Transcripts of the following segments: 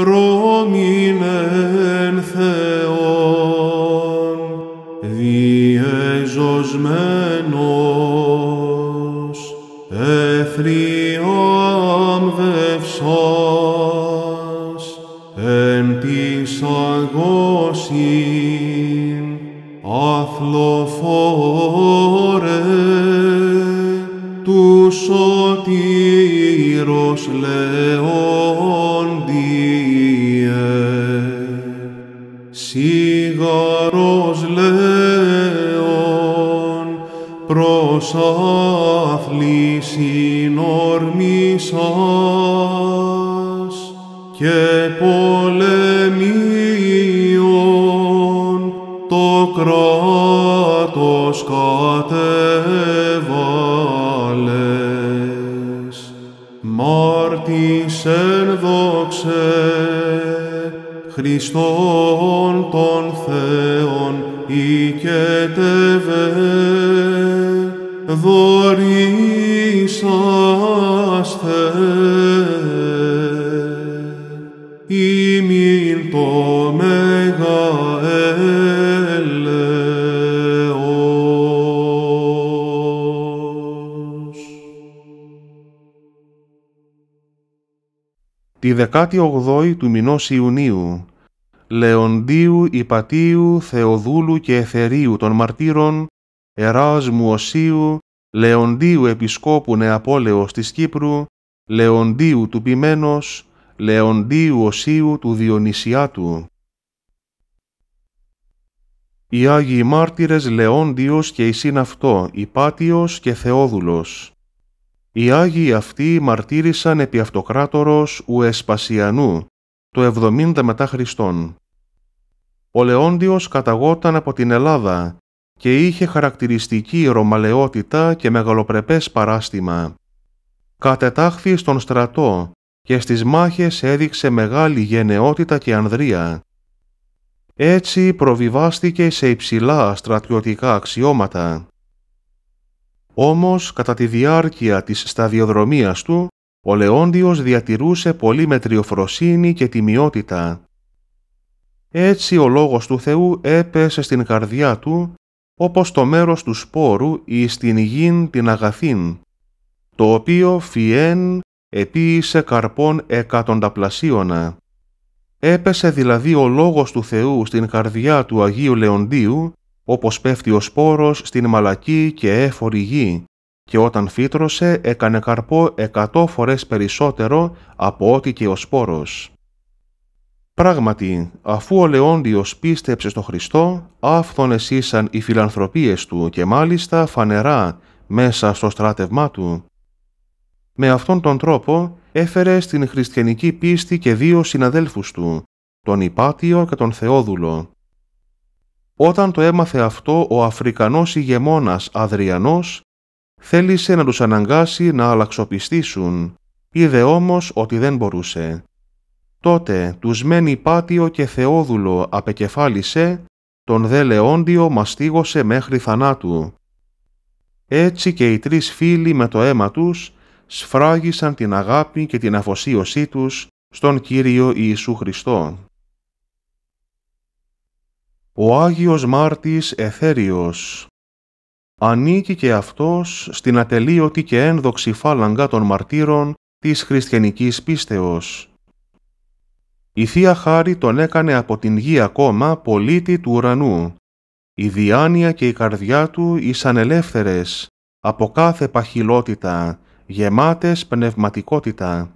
Ρωμήν εν Θεόν διεζωσμένος εθριάμ δευσάς εν της αγώσιν αθλοφόρε τους σωτήρ πλήρως Λεόντιε, σιγαρός Λεόν, προς άθλησιν ορμήσας και πολλές Μάρτης εν δόξε, Χριστόν των Θεών οικετεύε, δωρήσαστε. τη 18η του μηνός Ιουνίου, Λεοντίου, Ιπατίου, Θεοδούλου και Εθερίου των μαρτύρων, Εράσμου Οσίου, Λεοντίου Επισκόπου Νεαπόλεως της Κύπρου, Λεοντίου του Πιμένος, Λεοντίου Οσίου του Διονυσιάτου. Οι Άγιοι Μάρτυρες Λεόντιος και η Συναυτό, Ιπάτιος και Θεόδουλος. Οι Άγιοι αυτοί μαρτύρησαν επί αυτοκράτορος Ουεσπασιανού το 70 μετά Χριστόν. Ο Λεόντιος καταγόταν από την Ελλάδα και είχε χαρακτηριστική ρωμαλαιότητα και μεγαλοπρεπές παράστημα. Κατετάχθη στον στρατό και στις μάχες έδειξε μεγάλη γενναιότητα και ανδρεία. Έτσι προβιβάστηκε σε υψηλά στρατιωτικά αξιώματα. Όμως, κατά τη διάρκεια της σταδιοδρομίας του, ο Λεόντιος διατηρούσε πολύ μετριοφροσύνη και τιμιότητα. Έτσι ο Λόγος του Θεού έπεσε στην καρδιά του, όπως το μέρος του σπόρου ή στην γην την αγαθήν, το οποίο φιέν επίησε καρπών εκατονταπλασίωνα. Έπεσε δηλαδή ο Λόγος του Θεού στην καρδιά του Αγίου Λεοντίου όπως πέφτει ο σπόρος στην μαλακή και έφορη γη και όταν φύτρωσε έκανε καρπό εκατό φορές περισσότερο από ό,τι και ο σπόρος. Πράγματι, αφού ο Λεόντιος πίστεψε στον Χριστό, άφθονες ήσαν οι φιλανθρωπίες του και μάλιστα φανερά μέσα στο στράτευμά του. Με αυτόν τον τρόπο έφερε στην χριστιανική πίστη και δύο συναδέλφους του, τον Ιπάτιο και τον Θεόδουλο, όταν το έμαθε αυτό, ο Αφρικανός ηγεμόνας Αδριανός θέλησε να τους αναγκάσει να αλλαξοπιστήσουν, είδε όμως ότι δεν μπορούσε. Τότε τους μένει πάτιο και θεόδουλο απεκεφάλισε, τον δε Λεόντιο μαστίγωσε μέχρι θανάτου. Έτσι και οι τρεις φίλοι με το αίμα τους σφράγισαν την αγάπη και την αφοσίωσή τους στον Κύριο Ιησού Χριστό ο Άγιος Μάρτης Εθέριος. Ανήκει και αυτός στην ατελείωτη και ένδοξη φάλαγγα των μαρτύρων της χριστιανικής πίστεως. Η Θεία Χάρη τον έκανε από την γη ακόμα πολίτη του ουρανού. Η διάνοια και η καρδιά του ήσαν ελεύθερες, από κάθε παχυλότητα, γεμάτες πνευματικότητα.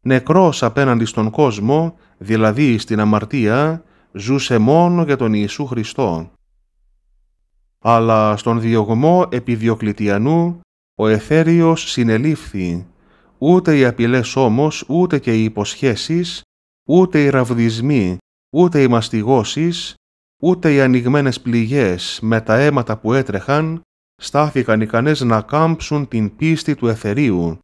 Νεκρός απέναντι στον κόσμο, δηλαδή στην αμαρτία, ζούσε μόνο για τον Ιησού Χριστό. Αλλά στον διωγμό επί Διοκλητιανού ο εθέριος συνελήφθη, ούτε οι απειλές όμως, ούτε και οι υποσχέσεις, ούτε οι ραβδισμοί, ούτε οι μαστιγώσεις, ούτε οι ανοιγμένες πληγές με τα αίματα που έτρεχαν, στάθηκαν ικανές να κάμψουν την πίστη του εθερίου.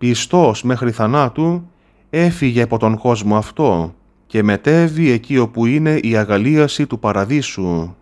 Πιστός μέχρι θανάτου έφυγε από τον κόσμο αυτό, και μετέβει εκεί όπου είναι η αγαλίαση του παραδείσου.